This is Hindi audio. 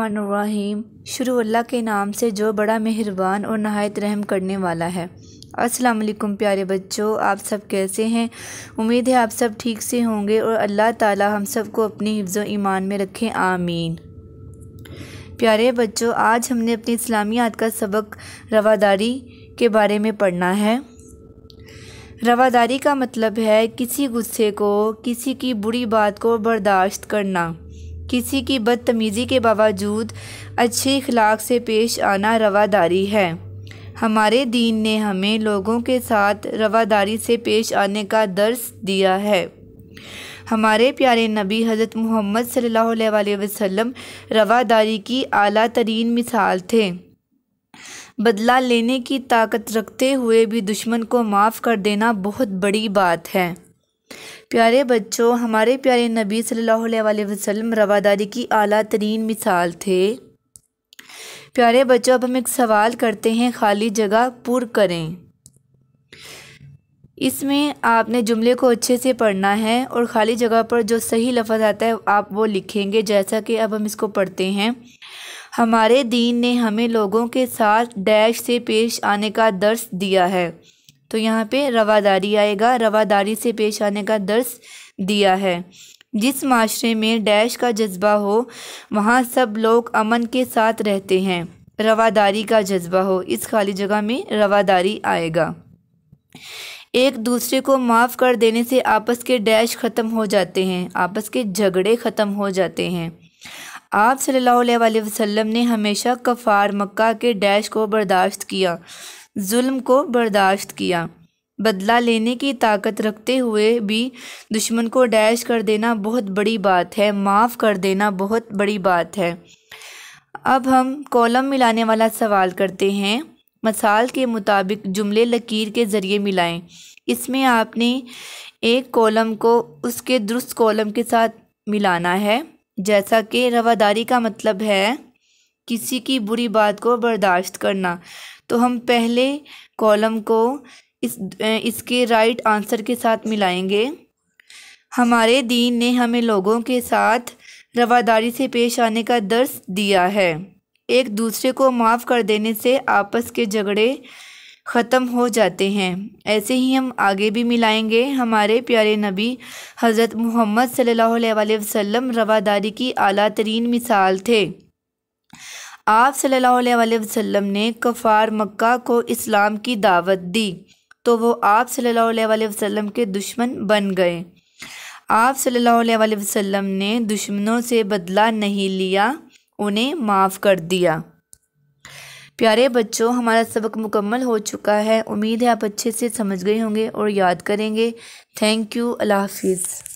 रहीम शुरू अल्लाह के नाम से जो बड़ा मेहरबान और नहायत रहम करने वाला है अस्सलाम वालेकुम प्यारे बच्चों आप सब कैसे हैं उम्मीद है आप सब ठीक से होंगे और अल्लाह ताला हम सब को अपने हिफ्ज़ ईमान में रखें आमीन प्यारे बच्चों आज हमने अपनी इस्लामियात का सबक रवादारी के बारे में पढ़ना है रवादारी का मतलब है किसी गुस्से को किसी की बुरी बात को बर्दाश्त करना किसी की बदतमीज़ी के बावजूद अच्छे अखलाक से पेश आना रवादारी है हमारे दीन ने हमें लोगों के साथ रवादारी से पेश आने का दर्स दिया है हमारे प्यारे नबी हज़रत मोहम्मद सल्लल्लाहु अलैहि वसल्लम रवादारी की आला तरीन मिसाल थे बदला लेने की ताकत रखते हुए भी दुश्मन को माफ़ कर देना बहुत बड़ी बात है प्यारे बच्चों हमारे प्यारे नबी सल्लल्लाहु अलैहि वसल्लम रवादारी की अला तरीन मिसाल थे प्यारे बच्चों अब हम एक सवाल करते हैं खाली जगह पुर करें इसमें आपने जुमले को अच्छे से पढ़ना है और ख़ाली जगह पर जो सही लफ्ज़ आता है आप वो लिखेंगे जैसा कि अब हम इसको पढ़ते हैं हमारे दीन ने हमें लोगों के साथ डैश से पेश आने का दर्श दिया है तो यहाँ पे रवादारी आएगा रवादारी से पेश आने का दर्स दिया है जिस माशरे में डैश का जज्बा हो वहाँ सब लोग अमन के साथ रहते हैं रवादारी का जज्बा हो इस खाली जगह में रवादारी आएगा एक दूसरे को माफ़ कर देने से आपस के डैश ख़त्म हो जाते हैं आपस के झगड़े ख़त्म हो जाते हैं आप सल्लल्लाहु अलैहि वसल्लम ने हमेशा कफ़ार मक्का के डैश को बर्दाश्त किया जुल्म को बर्दाश्त किया बदला लेने की ताकत रखते हुए भी दुश्मन को डैश कर देना बहुत बड़ी बात है माफ़ कर देना बहुत बड़ी बात है अब हम कॉलम मिलाने वाला सवाल करते हैं मसाल के मुताबिक जुमले लकीर के ज़रिए मिलाएं इसमें आपने एक कॉलम को उसके दुरुस्त कॉलम के साथ मिलाना है जैसा कि रवादारी का मतलब है किसी की बुरी बात को बर्दाश्त करना तो हम पहले कॉलम को इस इसके राइट आंसर के साथ मिलाएंगे हमारे दीन ने हमें लोगों के साथ रवादारी से पेश आने का दर्श दिया है एक दूसरे को माफ़ कर देने से आपस के झगड़े ख़त्म हो जाते हैं ऐसे ही हम आगे भी मिलाएंगे हमारे प्यारे नबी हज़रत मोहम्मद सल्लल्लाहु अलैहि वसल्लम रवादारी की अला तरीन मिसाल थे आप सल्लल्लाहु अलैहि वसल्लम ने कफ़ार मक्का को इस्लाम की दावत दी तो वो आप सल्लल्लाहु अलैहि वसल्लम के दुश्मन बन गए आप सल्लल्लाहु अलैहि वसल्लम ने दुश्मनों से बदला नहीं लिया उन्हें माफ़ कर दिया प्यारे बच्चों हमारा सबक मुकम्मल हो चुका है उम्मीद है आप अच्छे से समझ गए होंगे और याद करेंगे थैंक यू अल्लाह हाफिज़